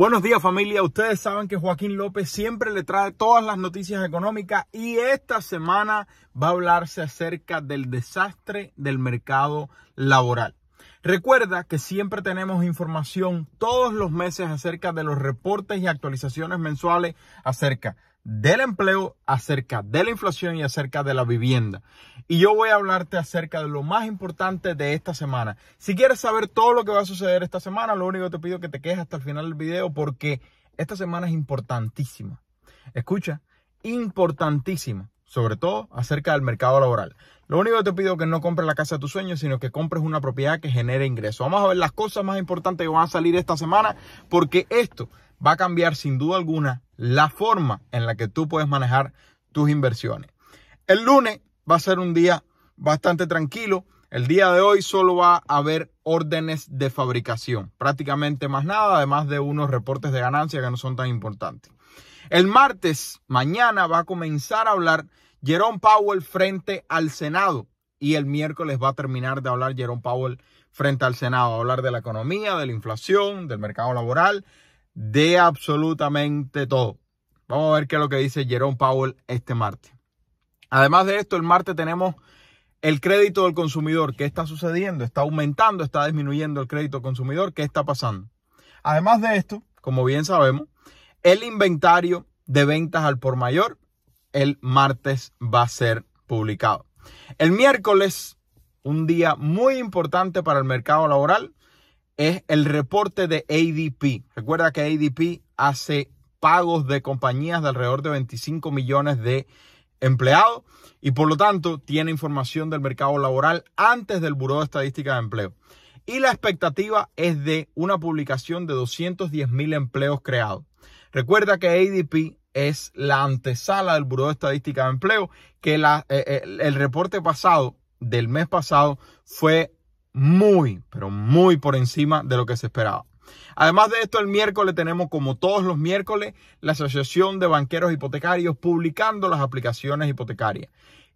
Buenos días familia, ustedes saben que Joaquín López siempre le trae todas las noticias económicas y esta semana va a hablarse acerca del desastre del mercado laboral. Recuerda que siempre tenemos información todos los meses acerca de los reportes y actualizaciones mensuales acerca del empleo, acerca de la inflación y acerca de la vivienda. Y yo voy a hablarte acerca de lo más importante de esta semana. Si quieres saber todo lo que va a suceder esta semana, lo único que te pido es que te quedes hasta el final del video porque esta semana es importantísima. Escucha, importantísima sobre todo acerca del mercado laboral. Lo único que te pido es que no compres la casa de tus sueños, sino que compres una propiedad que genere ingresos. Vamos a ver las cosas más importantes que van a salir esta semana, porque esto va a cambiar sin duda alguna la forma en la que tú puedes manejar tus inversiones. El lunes va a ser un día bastante tranquilo. El día de hoy solo va a haber órdenes de fabricación, prácticamente más nada, además de unos reportes de ganancia que no son tan importantes. El martes, mañana, va a comenzar a hablar Jerome Powell frente al Senado y el miércoles va a terminar de hablar Jerome Powell frente al Senado, a hablar de la economía, de la inflación, del mercado laboral, de absolutamente todo. Vamos a ver qué es lo que dice Jerome Powell este martes. Además de esto, el martes tenemos el crédito del consumidor. ¿Qué está sucediendo? ¿Está aumentando? ¿Está disminuyendo el crédito del consumidor? ¿Qué está pasando? Además de esto, como bien sabemos, el inventario de ventas al por mayor el martes va a ser publicado. El miércoles, un día muy importante para el mercado laboral, es el reporte de ADP. Recuerda que ADP hace pagos de compañías de alrededor de 25 millones de empleados y por lo tanto tiene información del mercado laboral antes del Buró de Estadística de Empleo. Y la expectativa es de una publicación de 210 mil empleos creados. Recuerda que ADP es la antesala del Buró de Estadística de Empleo, que la, eh, eh, el reporte pasado del mes pasado fue muy, pero muy por encima de lo que se esperaba. Además de esto, el miércoles tenemos, como todos los miércoles, la Asociación de Banqueros Hipotecarios publicando las aplicaciones hipotecarias.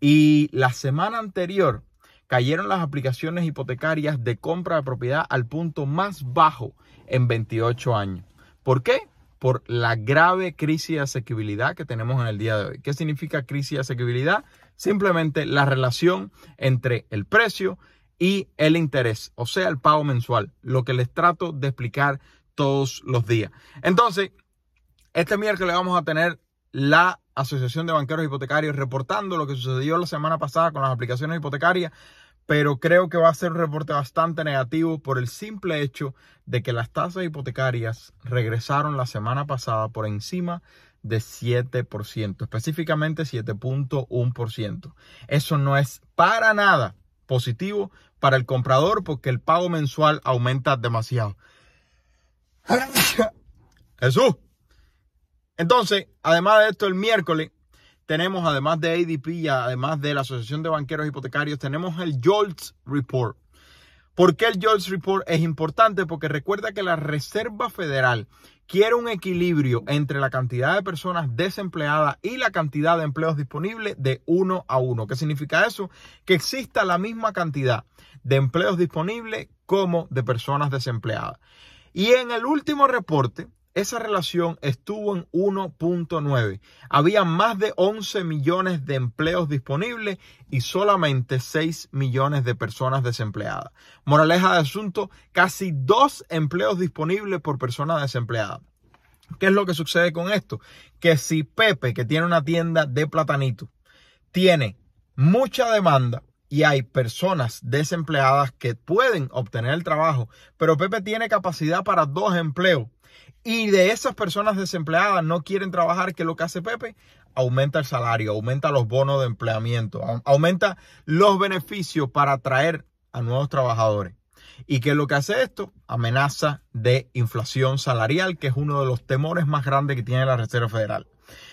Y la semana anterior cayeron las aplicaciones hipotecarias de compra de propiedad al punto más bajo en 28 años. ¿Por qué? Por la grave crisis de asequibilidad que tenemos en el día de hoy. ¿Qué significa crisis de asequibilidad? Simplemente la relación entre el precio y el interés, o sea, el pago mensual, lo que les trato de explicar todos los días. Entonces, este miércoles vamos a tener la Asociación de Banqueros Hipotecarios reportando lo que sucedió la semana pasada con las aplicaciones hipotecarias, pero creo que va a ser un reporte bastante negativo por el simple hecho de que las tasas hipotecarias regresaron la semana pasada por encima de 7%, específicamente 7.1%. Eso no es para nada positivo para el comprador porque el pago mensual aumenta demasiado. Jesús. Entonces, además de esto, el miércoles tenemos, además de ADP, y además de la Asociación de Banqueros Hipotecarios, tenemos el JOLTS Report. ¿Por qué el Jobs Report es importante? Porque recuerda que la Reserva Federal quiere un equilibrio entre la cantidad de personas desempleadas y la cantidad de empleos disponibles de uno a uno. ¿Qué significa eso? Que exista la misma cantidad de empleos disponibles como de personas desempleadas. Y en el último reporte, esa relación estuvo en 1.9. Había más de 11 millones de empleos disponibles y solamente 6 millones de personas desempleadas. Moraleja de asunto, casi 2 empleos disponibles por persona desempleada. ¿Qué es lo que sucede con esto? Que si Pepe, que tiene una tienda de platanito, tiene mucha demanda, y hay personas desempleadas que pueden obtener el trabajo, pero Pepe tiene capacidad para dos empleos. Y de esas personas desempleadas no quieren trabajar, que lo que hace Pepe, aumenta el salario, aumenta los bonos de empleamiento, aumenta los beneficios para atraer a nuevos trabajadores. ¿Y que lo que hace esto? Amenaza de inflación salarial, que es uno de los temores más grandes que tiene la Reserva Federal.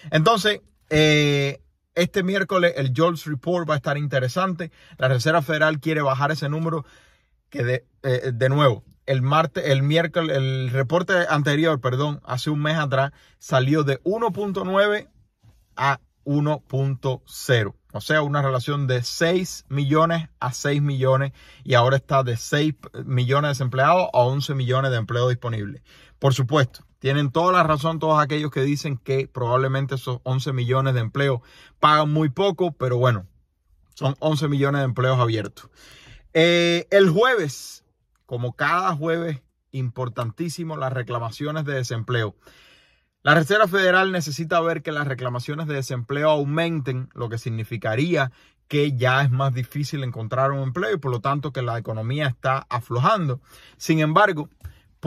Entonces, eh, este miércoles el jobs Report va a estar interesante. La Reserva Federal quiere bajar ese número que eh, de, nuevo, el martes, el miércoles, el reporte anterior, perdón, hace un mes atrás, salió de 1.9 a 1.0. O sea, una relación de 6 millones a 6 millones y ahora está de 6 millones de desempleados a 11 millones de empleo disponible. Por supuesto, tienen toda la razón todos aquellos que dicen que probablemente esos 11 millones de empleos pagan muy poco, pero bueno, son 11 millones de empleos abiertos. Eh, el jueves, como cada jueves, importantísimo, las reclamaciones de desempleo. La Reserva Federal necesita ver que las reclamaciones de desempleo aumenten, lo que significaría que ya es más difícil encontrar un empleo y por lo tanto que la economía está aflojando. Sin embargo,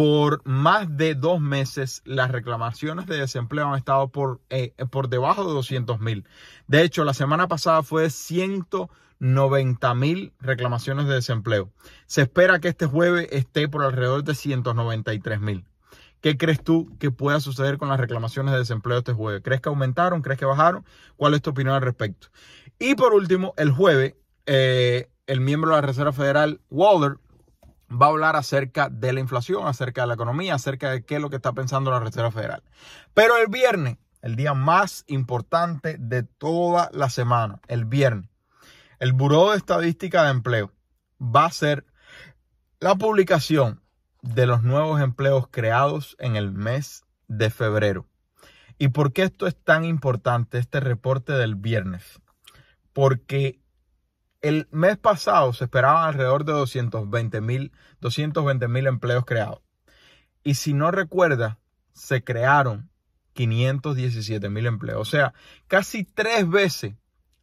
por más de dos meses las reclamaciones de desempleo han estado por, eh, por debajo de 200 mil. De hecho, la semana pasada fue de 190 mil reclamaciones de desempleo. Se espera que este jueves esté por alrededor de 193 mil. ¿Qué crees tú que pueda suceder con las reclamaciones de desempleo este jueves? ¿Crees que aumentaron? ¿Crees que bajaron? ¿Cuál es tu opinión al respecto? Y por último, el jueves, eh, el miembro de la Reserva Federal, Waller, va a hablar acerca de la inflación, acerca de la economía, acerca de qué es lo que está pensando la Reserva Federal. Pero el viernes, el día más importante de toda la semana, el viernes, el Buró de Estadística de Empleo va a ser la publicación de los nuevos empleos creados en el mes de febrero. ¿Y por qué esto es tan importante, este reporte del viernes? Porque el mes pasado se esperaban alrededor de 220 mil empleos creados. Y si no recuerda, se crearon 517 mil empleos. O sea, casi tres veces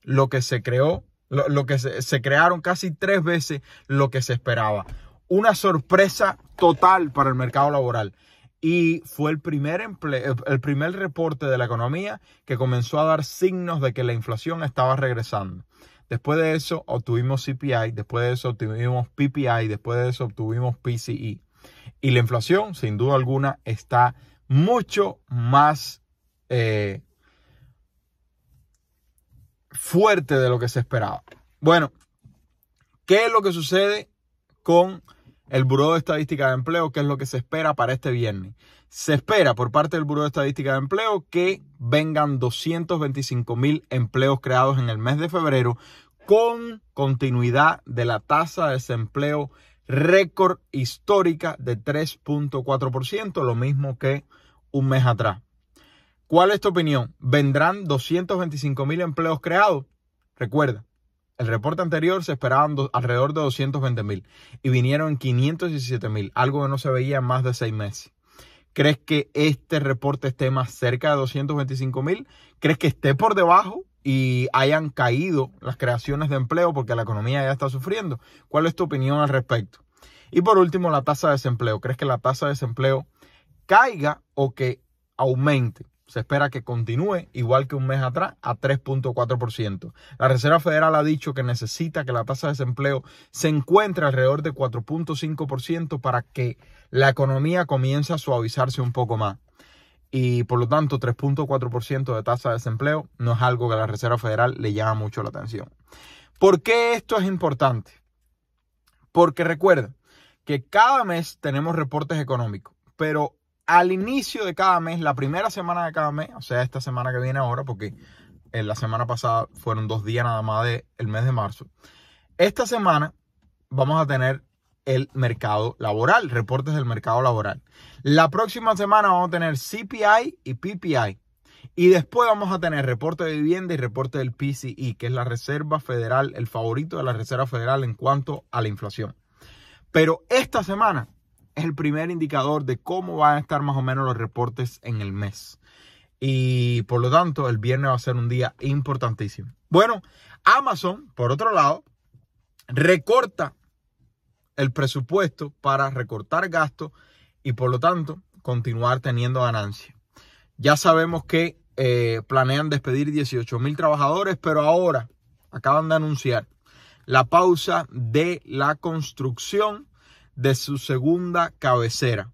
lo que se creó, lo, que se, se crearon casi tres veces lo que se esperaba. Una sorpresa total para el mercado laboral y fue el primer, empleo, el primer reporte de la economía que comenzó a dar signos de que la inflación estaba regresando. Después de eso obtuvimos CPI, después de eso obtuvimos PPI, después de eso obtuvimos PCE. Y la inflación, sin duda alguna, está mucho más eh, fuerte de lo que se esperaba. Bueno, ¿qué es lo que sucede con el Buró de Estadística de Empleo, qué es lo que se espera para este viernes. Se espera por parte del Buró de Estadística de Empleo que vengan 225 mil empleos creados en el mes de febrero con continuidad de la tasa de desempleo récord histórica de 3.4%, lo mismo que un mes atrás. ¿Cuál es tu opinión? ¿Vendrán 225 mil empleos creados? Recuerda, el reporte anterior se esperaban alrededor de 220 mil y vinieron 517 mil, algo que no se veía en más de seis meses. ¿Crees que este reporte esté más cerca de 225 mil? ¿Crees que esté por debajo y hayan caído las creaciones de empleo porque la economía ya está sufriendo? ¿Cuál es tu opinión al respecto? Y por último, la tasa de desempleo. ¿Crees que la tasa de desempleo caiga o que aumente? se espera que continúe igual que un mes atrás a 3.4%. La Reserva Federal ha dicho que necesita que la tasa de desempleo se encuentre alrededor de 4.5% para que la economía comience a suavizarse un poco más. Y por lo tanto, 3.4% de tasa de desempleo no es algo que la Reserva Federal le llama mucho la atención. ¿Por qué esto es importante? Porque recuerda que cada mes tenemos reportes económicos, pero al inicio de cada mes, la primera semana de cada mes, o sea, esta semana que viene ahora, porque en eh, la semana pasada fueron dos días nada más del mes de marzo. Esta semana vamos a tener el mercado laboral, reportes del mercado laboral. La próxima semana vamos a tener CPI y PPI. Y después vamos a tener reporte de vivienda y reporte del PCI, e, que es la Reserva Federal, el favorito de la Reserva Federal en cuanto a la inflación. Pero esta semana es el primer indicador de cómo van a estar más o menos los reportes en el mes. Y por lo tanto, el viernes va a ser un día importantísimo. Bueno, Amazon, por otro lado, recorta el presupuesto para recortar gastos y por lo tanto continuar teniendo ganancias. Ya sabemos que eh, planean despedir 18 mil trabajadores, pero ahora acaban de anunciar la pausa de la construcción de su segunda cabecera.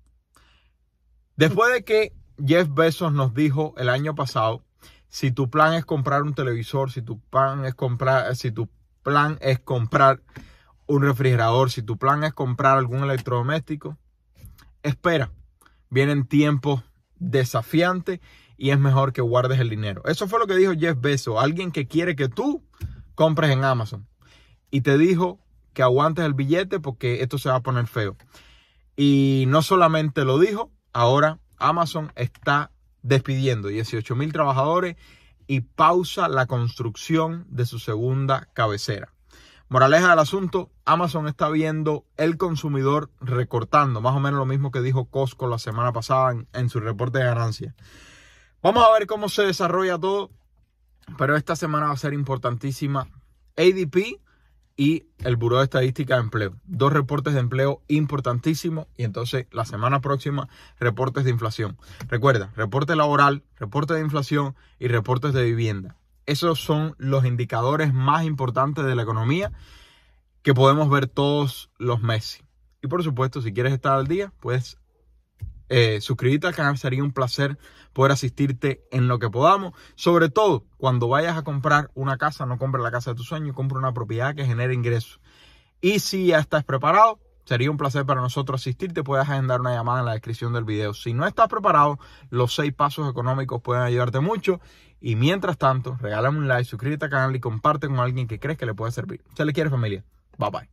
Después de que Jeff Bezos nos dijo el año pasado, si tu plan es comprar un televisor, si tu plan es comprar, si tu plan es comprar un refrigerador, si tu plan es comprar algún electrodoméstico, espera. Vienen tiempos desafiantes y es mejor que guardes el dinero. Eso fue lo que dijo Jeff Bezos, alguien que quiere que tú compres en Amazon. Y te dijo que aguantes el billete porque esto se va a poner feo. Y no solamente lo dijo, ahora Amazon está despidiendo 18 mil trabajadores y pausa la construcción de su segunda cabecera. Moraleja del asunto, Amazon está viendo el consumidor recortando, más o menos lo mismo que dijo Costco la semana pasada en, en su reporte de ganancias. Vamos a ver cómo se desarrolla todo, pero esta semana va a ser importantísima. ADP y el Buró de Estadística de Empleo. Dos reportes de empleo importantísimos y entonces la semana próxima reportes de inflación. Recuerda, reporte laboral, reporte de inflación y reportes de vivienda. Esos son los indicadores más importantes de la economía que podemos ver todos los meses. Y por supuesto, si quieres estar al día, puedes eh, suscribirte al canal, sería un placer poder asistirte en lo que podamos. Sobre todo, cuando vayas a comprar una casa, no compres la casa de tu sueño compra una propiedad que genere ingresos. Y si ya estás preparado, Sería un placer para nosotros asistirte. Puedes agendar una llamada en la descripción del video. Si no estás preparado, los seis pasos económicos pueden ayudarte mucho. Y mientras tanto, regálame un like, suscríbete al canal y comparte con alguien que crees que le puede servir. Se le quiere familia. Bye bye.